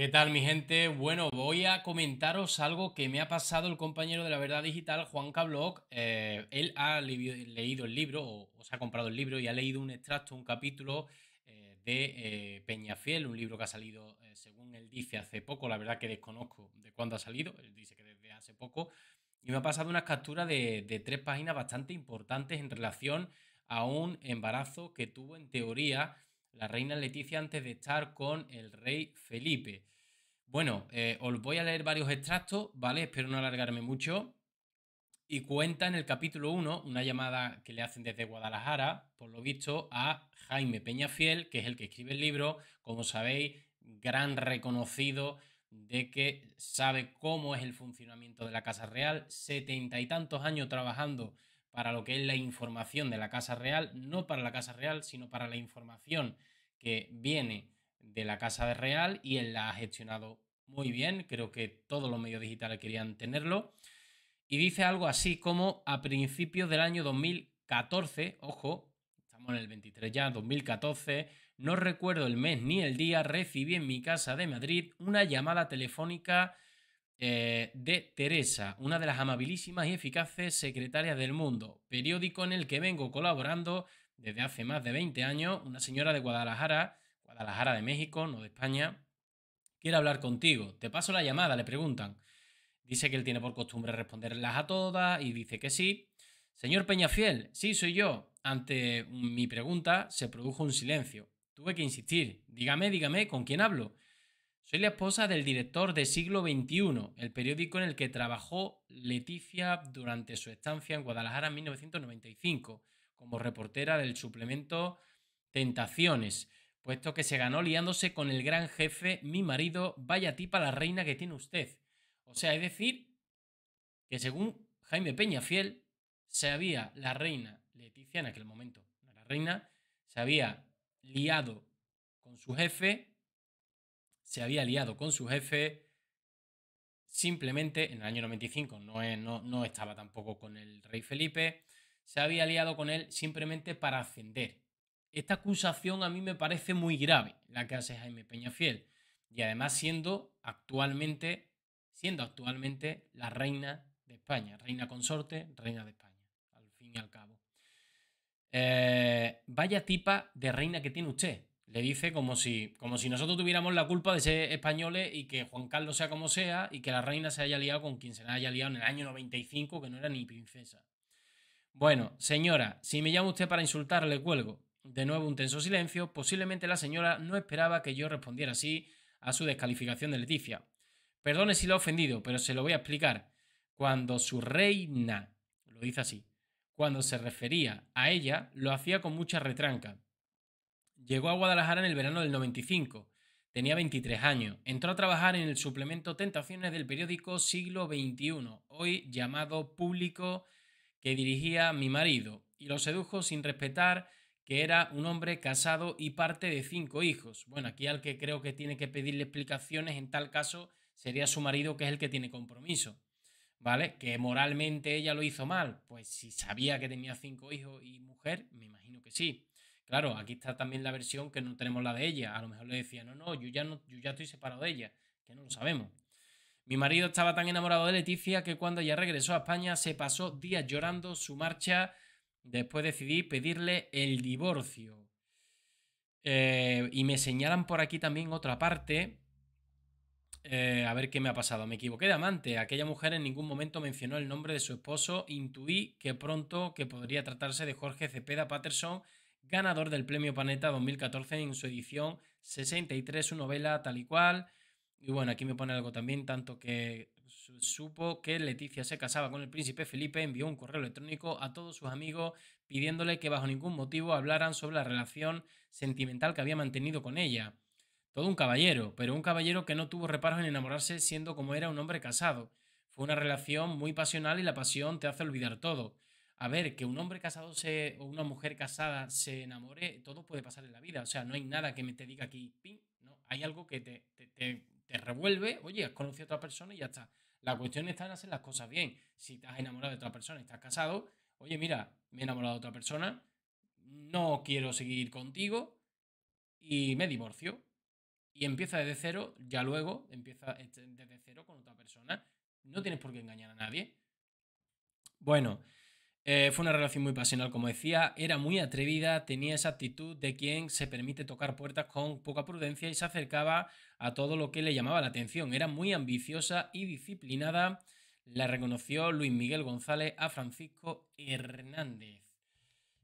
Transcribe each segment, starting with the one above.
¿Qué tal mi gente? Bueno, voy a comentaros algo que me ha pasado el compañero de la verdad digital, Juan Cabloc. Eh, él ha leído el libro, o, se ha comprado el libro y ha leído un extracto, un capítulo eh, de Peña eh, Peñafiel, un libro que ha salido, según él dice, hace poco. La verdad que desconozco de cuándo ha salido, él dice que desde hace poco. Y me ha pasado unas capturas de, de tres páginas bastante importantes en relación a un embarazo que tuvo en teoría la reina Leticia antes de estar con el rey Felipe. Bueno, eh, os voy a leer varios extractos, ¿vale? Espero no alargarme mucho. Y cuenta en el capítulo 1 una llamada que le hacen desde Guadalajara, por lo visto, a Jaime Peñafiel, que es el que escribe el libro, como sabéis, gran reconocido de que sabe cómo es el funcionamiento de la Casa Real, setenta y tantos años trabajando para lo que es la información de la Casa Real, no para la Casa Real, sino para la información que viene de la Casa Real y él la ha gestionado muy bien, creo que todos los medios digitales querían tenerlo, y dice algo así como a principios del año 2014, ojo, estamos en el 23 ya, 2014, no recuerdo el mes ni el día, recibí en mi casa de Madrid una llamada telefónica eh, de Teresa, una de las amabilísimas y eficaces secretarias del mundo, periódico en el que vengo colaborando desde hace más de 20 años, una señora de Guadalajara, Guadalajara de México, no de España, quiere hablar contigo. Te paso la llamada, le preguntan. Dice que él tiene por costumbre responderlas a todas y dice que sí. Señor Peñafiel, sí, soy yo. Ante mi pregunta se produjo un silencio. Tuve que insistir. Dígame, dígame, ¿con quién hablo? Soy la esposa del director de Siglo XXI, el periódico en el que trabajó Leticia durante su estancia en Guadalajara en 1995, como reportera del suplemento Tentaciones, puesto que se ganó liándose con el gran jefe, mi marido, vaya tipa la reina que tiene usted. O sea, es decir, que según Jaime Peñafiel, se había la reina, Leticia en aquel momento, la reina, se había liado con su jefe se había aliado con su jefe. Simplemente en el año 95 no, no, estaba tampoco con el rey Felipe. Se había aliado con él simplemente para ascender. Esta acusación a mí me parece muy grave, la que hace Jaime Fiel, Y además siendo actualmente, siendo actualmente la reina de España, reina consorte, reina de España, al fin y al cabo. Eh, vaya tipa de reina que tiene usted le dice como si, como si nosotros tuviéramos la culpa de ser españoles y que Juan Carlos sea como sea y que la reina se haya liado con quien se la haya liado en el año 95, que no era ni princesa. Bueno, señora, si me llama usted para insultarle, cuelgo. De nuevo un tenso silencio. Posiblemente la señora no esperaba que yo respondiera así a su descalificación de Leticia. Perdone si lo he ofendido, pero se lo voy a explicar. Cuando su reina, lo dice así, cuando se refería a ella, lo hacía con mucha retranca. Llegó a Guadalajara en el verano del 95. Tenía 23 años. Entró a trabajar en el suplemento Tentaciones del periódico Siglo XXI, hoy llamado Público, que dirigía mi marido, y lo sedujo sin respetar que era un hombre casado y parte de cinco hijos. Bueno, aquí al que creo que tiene que pedirle explicaciones en tal caso sería su marido, que es el que tiene compromiso. ¿Vale? Que moralmente ella lo hizo mal. Pues si sabía que tenía cinco hijos y mujer, me imagino que sí. Claro, aquí está también la versión que no tenemos la de ella. A lo mejor le decía, no, no, yo ya, no, ya estoy separado de ella, que no lo sabemos. Mi marido estaba tan enamorado de Leticia que cuando ella regresó a España se pasó días llorando su marcha. Después decidí pedirle el divorcio. Eh, y me señalan por aquí también otra parte. Eh, a ver qué me ha pasado. Me equivoqué de amante. Aquella mujer en ningún momento mencionó el nombre de su esposo. Intuí que pronto que podría tratarse de Jorge Cepeda Patterson ganador del Premio Planeta 2014 en su edición 63, su novela tal y cual. Y bueno, aquí me pone algo también, tanto que supo que Leticia se casaba con el príncipe Felipe, envió un correo electrónico a todos sus amigos pidiéndole que bajo ningún motivo hablaran sobre la relación sentimental que había mantenido con ella. Todo un caballero, pero un caballero que no tuvo reparos en enamorarse siendo como era un hombre casado. Fue una relación muy pasional y la pasión te hace olvidar todo a ver, que un hombre casado se, o una mujer casada se enamore, todo puede pasar en la vida. O sea, no hay nada que me te diga aquí, pin, no. Hay algo que te, te, revuelve, oye, has conocido a otra persona y ya está. La cuestión está en hacer las cosas bien. Si has enamorado de otra persona y estás casado, oye, mira, me he enamorado de otra persona, no quiero seguir contigo y me divorcio. Y empieza desde cero, ya luego empieza eh, desde cero con otra persona. No tienes por qué engañar a nadie. Bueno, eh, fue una relación muy pasional, como decía, era muy atrevida, tenía esa actitud de quien se permite tocar puertas con poca prudencia y se acercaba a todo lo que le llamaba la atención. Era muy ambiciosa y disciplinada, la reconoció Luis Miguel González a Francisco Hernández.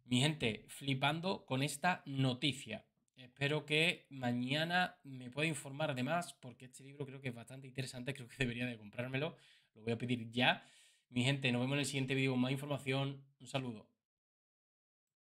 Mi gente, flipando con esta noticia. Espero que mañana me pueda informar de más, porque este libro creo que es bastante interesante, creo que debería de comprármelo, lo voy a pedir ya. Mi gente, nos vemos en el siguiente vídeo con más información. Un saludo.